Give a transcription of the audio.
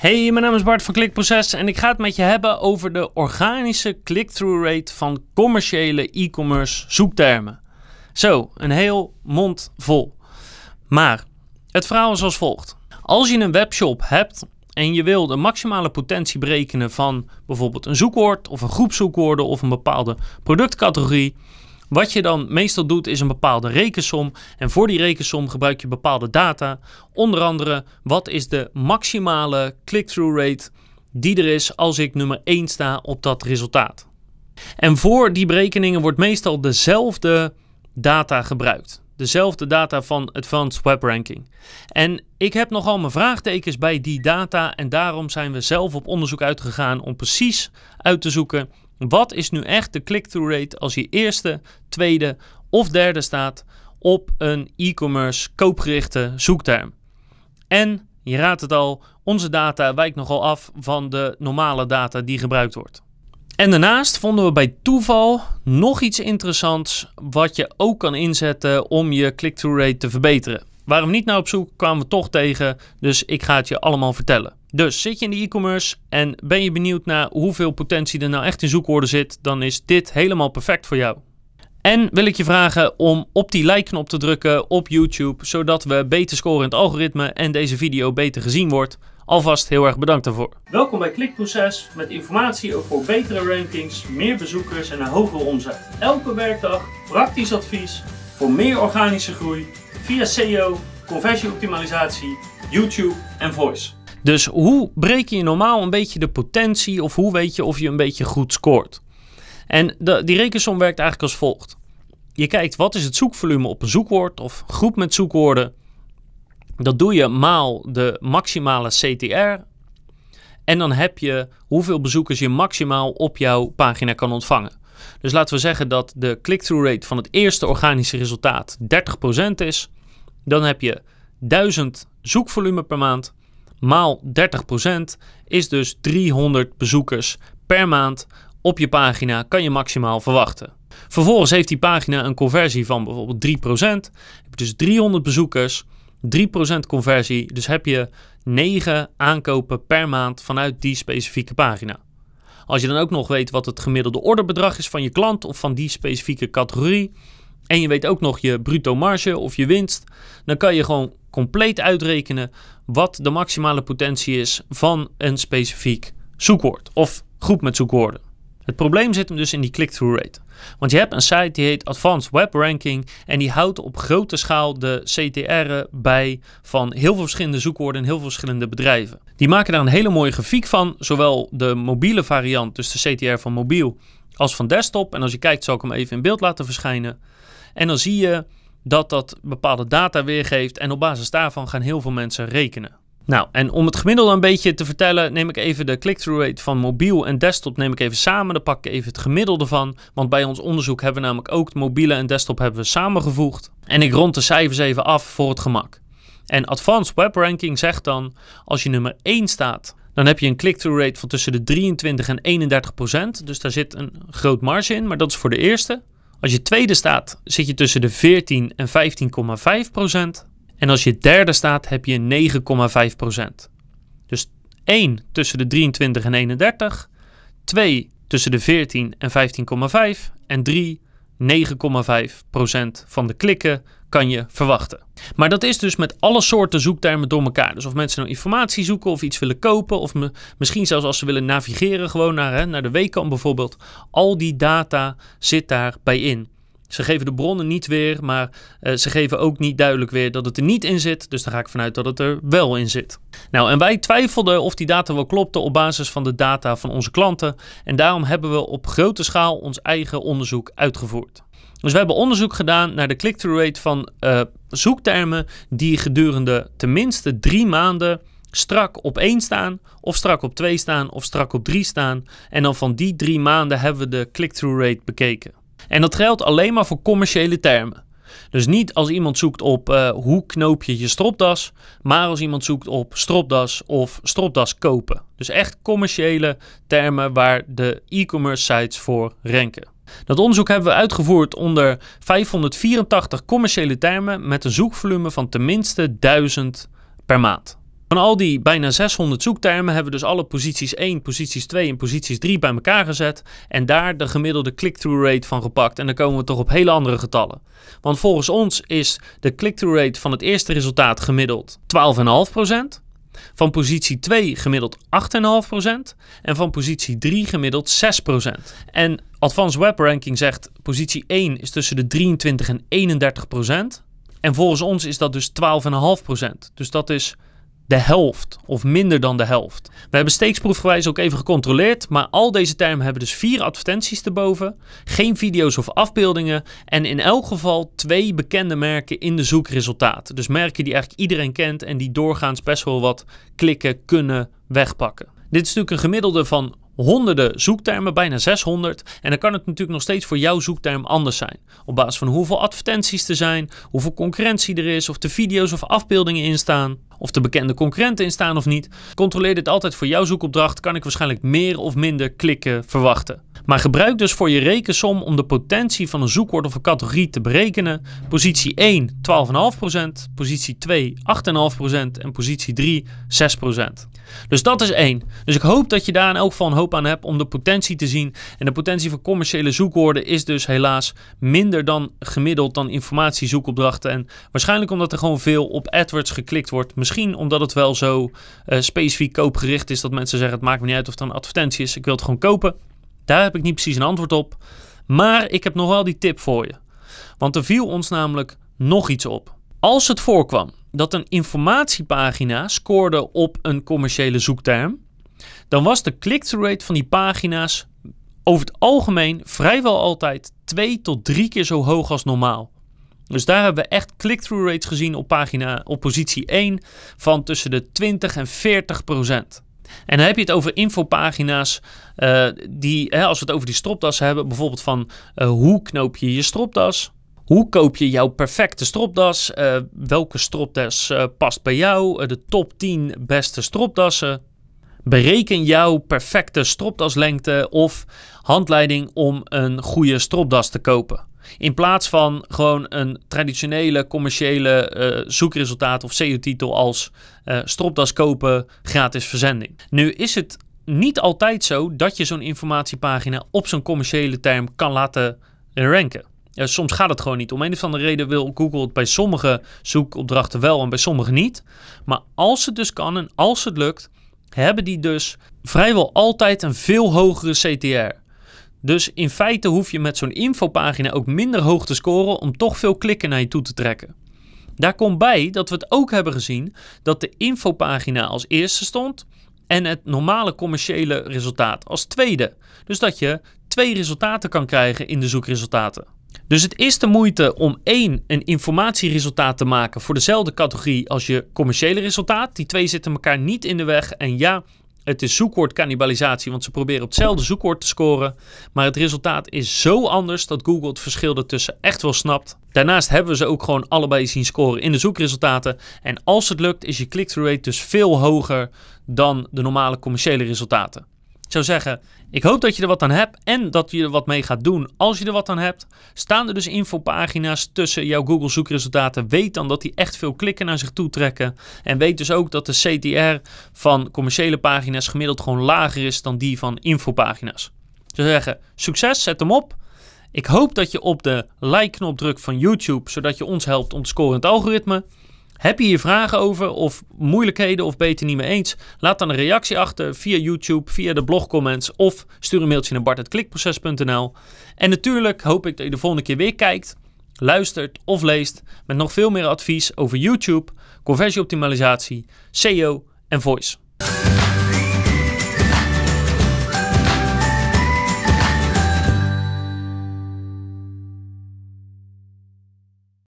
Hey, mijn naam is Bart van Klikproces en ik ga het met je hebben over de organische click-through rate van commerciële e-commerce zoektermen. Zo, een heel mond vol. Maar het verhaal is als volgt. Als je een webshop hebt en je wil de maximale potentie berekenen van bijvoorbeeld een zoekwoord of een groep zoekwoorden of een bepaalde productcategorie, wat je dan meestal doet is een bepaalde rekensom. En voor die rekensom gebruik je bepaalde data. Onder andere, wat is de maximale click-through rate die er is als ik nummer 1 sta op dat resultaat. En voor die berekeningen wordt meestal dezelfde data gebruikt. Dezelfde data van Advanced Web Ranking. En ik heb nogal mijn vraagtekens bij die data en daarom zijn we zelf op onderzoek uitgegaan om precies uit te zoeken wat is nu echt de click-through rate als je eerste, tweede of derde staat op een e-commerce koopgerichte zoekterm? En je raadt het al, onze data wijkt nogal af van de normale data die gebruikt wordt. En daarnaast vonden we bij toeval nog iets interessants wat je ook kan inzetten om je click-through rate te verbeteren. Waarom niet naar op zoek, kwamen we toch tegen, dus ik ga het je allemaal vertellen. Dus zit je in de e-commerce en ben je benieuwd naar hoeveel potentie er nou echt in zoekwoorden zit, dan is dit helemaal perfect voor jou. En wil ik je vragen om op die like-knop te drukken op YouTube, zodat we beter scoren in het algoritme en deze video beter gezien wordt. Alvast heel erg bedankt daarvoor. Welkom bij Klikproces met informatie over betere rankings, meer bezoekers en een hogere omzet. Elke werkdag praktisch advies voor meer organische groei via SEO, conversieoptimalisatie, YouTube en voice. Dus hoe breek je normaal een beetje de potentie of hoe weet je of je een beetje goed scoort? En de, die rekensom werkt eigenlijk als volgt. Je kijkt wat is het zoekvolume op een zoekwoord of groep met zoekwoorden. Dat doe je maal de maximale CTR. En dan heb je hoeveel bezoekers je maximaal op jouw pagina kan ontvangen. Dus laten we zeggen dat de click-through rate van het eerste organische resultaat 30% is. Dan heb je 1000 zoekvolume per maand maal 30% is dus 300 bezoekers per maand op je pagina kan je maximaal verwachten. Vervolgens heeft die pagina een conversie van bijvoorbeeld 3%. Heb je dus 300 bezoekers, 3% conversie, dus heb je 9 aankopen per maand vanuit die specifieke pagina. Als je dan ook nog weet wat het gemiddelde orderbedrag is van je klant of van die specifieke categorie, en je weet ook nog je bruto marge of je winst, dan kan je gewoon compleet uitrekenen wat de maximale potentie is van een specifiek zoekwoord of groep met zoekwoorden. Het probleem zit hem dus in die click-through rate. Want je hebt een site die heet Advanced Web Ranking en die houdt op grote schaal de CTR'en bij van heel veel verschillende zoekwoorden en heel veel verschillende bedrijven. Die maken daar een hele mooie grafiek van, zowel de mobiele variant, dus de CTR van mobiel, als van desktop. En als je kijkt zal ik hem even in beeld laten verschijnen. En dan zie je dat dat bepaalde data weergeeft en op basis daarvan gaan heel veel mensen rekenen. Nou, en om het gemiddelde een beetje te vertellen, neem ik even de click-through rate van mobiel en desktop neem ik even samen. Dan pak ik even het gemiddelde van, want bij ons onderzoek hebben we namelijk ook het mobiele en desktop hebben we samengevoegd. En ik rond de cijfers even af voor het gemak. En Advanced Web Ranking zegt dan, als je nummer 1 staat, dan heb je een click-through rate van tussen de 23 en 31 procent. Dus daar zit een groot marge in, maar dat is voor de eerste. Als je tweede staat, zit je tussen de 14 en 15,5 procent. En als je derde staat, heb je 9,5 procent. Dus 1 tussen de 23 en 31, 2 tussen de 14 en 15,5 en 3 9,5 procent van de klikken kan je verwachten. Maar dat is dus met alle soorten zoektermen door elkaar. Dus of mensen nou informatie zoeken of iets willen kopen, of me, misschien zelfs als ze willen navigeren gewoon naar, hè, naar de weekend bijvoorbeeld. Al die data zit daarbij in. Ze geven de bronnen niet weer, maar eh, ze geven ook niet duidelijk weer dat het er niet in zit. Dus daar ga ik vanuit dat het er wel in zit. Nou, en wij twijfelden of die data wel klopte op basis van de data van onze klanten. En daarom hebben we op grote schaal ons eigen onderzoek uitgevoerd. Dus we hebben onderzoek gedaan naar de click-through rate van eh, zoektermen die gedurende tenminste drie maanden strak op 1 staan, of strak op 2 staan, of strak op 3 staan. En dan van die drie maanden hebben we de click-through rate bekeken. En dat geldt alleen maar voor commerciële termen. Dus niet als iemand zoekt op eh, hoe knoop je je stropdas, maar als iemand zoekt op stropdas of stropdas kopen. Dus echt commerciële termen waar de e-commerce sites voor ranken. Dat onderzoek hebben we uitgevoerd onder 584 commerciële termen met een zoekvolume van tenminste 1000 per maand. Van al die bijna 600 zoektermen hebben we dus alle posities 1, posities 2 en posities 3 bij elkaar gezet en daar de gemiddelde click-through rate van gepakt. En dan komen we toch op hele andere getallen. Want volgens ons is de click-through rate van het eerste resultaat gemiddeld 12,5%. Van positie 2 gemiddeld 8,5% en van positie 3 gemiddeld 6%. En Advanced Web Ranking zegt positie 1 is tussen de 23 en 31%. En volgens ons is dat dus 12,5%. Dus dat is de helft of minder dan de helft. We hebben steeksproefgewijs ook even gecontroleerd, maar al deze termen hebben dus vier advertenties erboven, geen video's of afbeeldingen en in elk geval twee bekende merken in de zoekresultaten. Dus merken die eigenlijk iedereen kent en die doorgaans best wel wat klikken kunnen wegpakken. Dit is natuurlijk een gemiddelde van honderden zoektermen, bijna 600. En dan kan het natuurlijk nog steeds voor jouw zoekterm anders zijn. Op basis van hoeveel advertenties er zijn, hoeveel concurrentie er is, of de video's of afbeeldingen in staan of de bekende concurrenten in staan of niet. Controleer dit altijd voor jouw zoekopdracht, kan ik waarschijnlijk meer of minder klikken verwachten. Maar gebruik dus voor je rekensom om de potentie van een zoekwoord of een categorie te berekenen. Positie 1 12,5%, positie 2 8,5% en positie 3 6%. Dus dat is één. Dus ik hoop dat je daar in elk geval hoop aan hebt om de potentie te zien. En de potentie van commerciële zoekwoorden is dus helaas minder dan gemiddeld dan informatiezoekopdrachten. En waarschijnlijk omdat er gewoon veel op AdWords geklikt wordt misschien omdat het wel zo eh, specifiek koopgericht is dat mensen zeggen: het maakt me niet uit of het een advertentie is, ik wil het gewoon kopen. Daar heb ik niet precies een antwoord op. Maar ik heb nog wel die tip voor je. Want er viel ons namelijk nog iets op. Als het voorkwam dat een informatiepagina scoorde op een commerciële zoekterm, dan was de click-through rate van die pagina's over het algemeen vrijwel altijd twee tot drie keer zo hoog als normaal. Dus daar hebben we echt click-through rates gezien op pagina op positie 1 van tussen de 20 en 40 procent. En dan heb je het over infopagina's eh, die, hè, als we het over die stropdas hebben, bijvoorbeeld van eh, hoe knoop je je stropdas? Hoe koop je jouw perfecte stropdas? Eh, welke stropdas past bij jou? de top 10 beste stropdassen. Bereken jouw perfecte stropdaslengte of handleiding om een goede stropdas te kopen. In plaats van gewoon een traditionele commerciële eh, zoekresultaat of SEO-titel als uh, stropdas kopen, gratis verzending. Nu is het niet altijd zo dat je zo'n informatiepagina op zo'n commerciële term kan laten ranken. Eh, soms gaat het gewoon niet. Om een of andere reden wil Google het bij sommige zoekopdrachten wel en bij sommige niet. Maar als het dus kan en als het lukt, hebben die dus vrijwel altijd een veel hogere CTR. Dus in feite hoef je met zo'n infopagina ook minder hoog te scoren om toch veel klikken naar je toe te trekken. Daar komt bij dat we het ook hebben gezien dat de infopagina als eerste stond en het normale commerciële resultaat als tweede. Dus dat je twee resultaten kan krijgen in de zoekresultaten. Dus het is de moeite om één een informatieresultaat te maken voor dezelfde categorie als je commerciële resultaat. Die twee zitten elkaar niet in de weg. En ja, het is zoekwoord cannibalisatie, want ze proberen op hetzelfde zoekwoord te scoren. Maar het resultaat is zo anders dat Google het verschil ertussen echt wel snapt. Daarnaast hebben we ze ook gewoon allebei zien scoren in de zoekresultaten. En als het lukt, is je click-through rate dus veel hoger dan de normale commerciële resultaten. Ik zou zeggen, ik hoop dat je er wat aan hebt en dat je er wat mee gaat doen. Als je er wat aan hebt, staan er dus infopagina's tussen jouw Google zoekresultaten. Weet dan dat die echt veel klikken naar zich toe trekken. En weet dus ook dat de CTR van commerciële pagina's gemiddeld gewoon lager is dan die van infopagina's. Ik zou zeggen, succes, zet hem op. Ik hoop dat je op de like-knop drukt van YouTube, zodat je ons helpt om te scoren in het algoritme. Heb je hier vragen over of moeilijkheden of beter niet mee eens? Laat dan een reactie achter via YouTube, via de blogcomments of stuur een mailtje naar bart.klikproces.nl. En natuurlijk hoop ik dat je de volgende keer weer kijkt, luistert of leest met nog veel meer advies over YouTube, conversieoptimalisatie, SEO en voice.